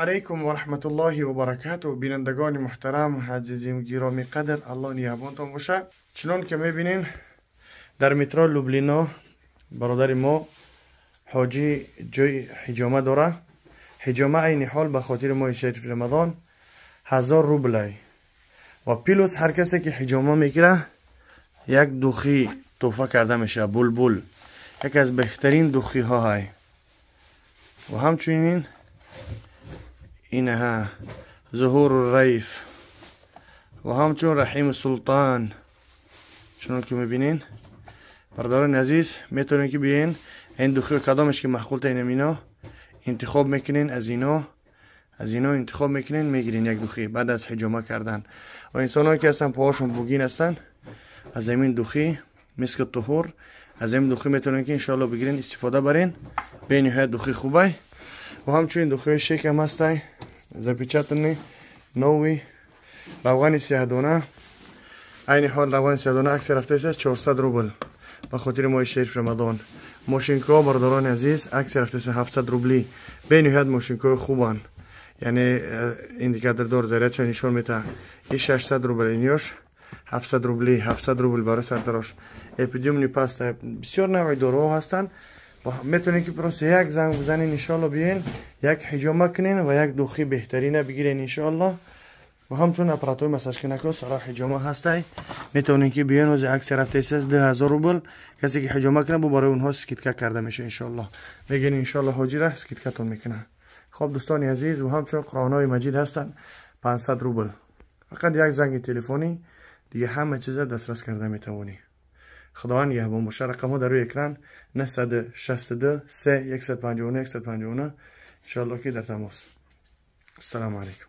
алайкум варахматуллоҳи вабаракату бинандагони муҳтарам азизим гироми қадр аллоҳ ниҳабонтон боша чунон ки мебинем дар метро люблино бародари мо ҳоҷӣ ҷои ҳиҷома дора ҳиҷома айни ҳол ба хотири моҳи шарифи рамадон ҳазор рублай ва плюс ҳар касе ки ҳиҷома мегира як духи тӯҳфа карда мешава булбул яке аз беҳтарин духиҳо ҳай ва ҳамчунин اینها ظهور ریف و همچون رحیم سلطان چون که میبینین برداران عزیز میتونین که بیین این دو کدامش که تا این اینا انتخاب میکنین از اینا از اینا انتخاب میکنین میگیرین یک دوخی بعد از حجامه کردن و انسان که هستن پاهاشون بوگین هستن از این دوخی مسک طهور از این دوخی میتونین که انشالله بگیرین استفاده برین به نهایت دوخی خوبه و همچنین دوخی شکم هستن запечатаны новый равғани сиадона айни хол равғани сиадона акция рафта 400 рубл ба хотири мои шериф рамадон мошинко бародарони азиз акция рафта 700 рублӣ бениҳоят мошинко хубанд яъне зара зарядшо нишон мета и 600 рубл иниёш 700 рубли 700 рубл барои сартарош эпидемни паста бисёр навъи доруҳо ҳастанд میتونین که پروسه یک زنگ بزنین انشالله بیین یک حجامه کنین و یک دوخی بهترینه بگیرین الله و همچون اپراتوی مساج کنکو سرا حجامه هسته میتونین که بیان از اکثر رفته از ده هزار روبل کسی که حجامه کنه با برای اونها سکیتکه کرده میشه انشالله میگین انشالله حاجی را تون میکنه خب دوستان عزیز و همچون قرآن های مجید هستن 500 روبل فقط یک زنگ تلفنی دیگه همه چیز دسترس کرده میتونی خداوند یهبان باشه رقم ها در روی اکران 962 3 151 151 انشاءالله که در تماس السلام علیکم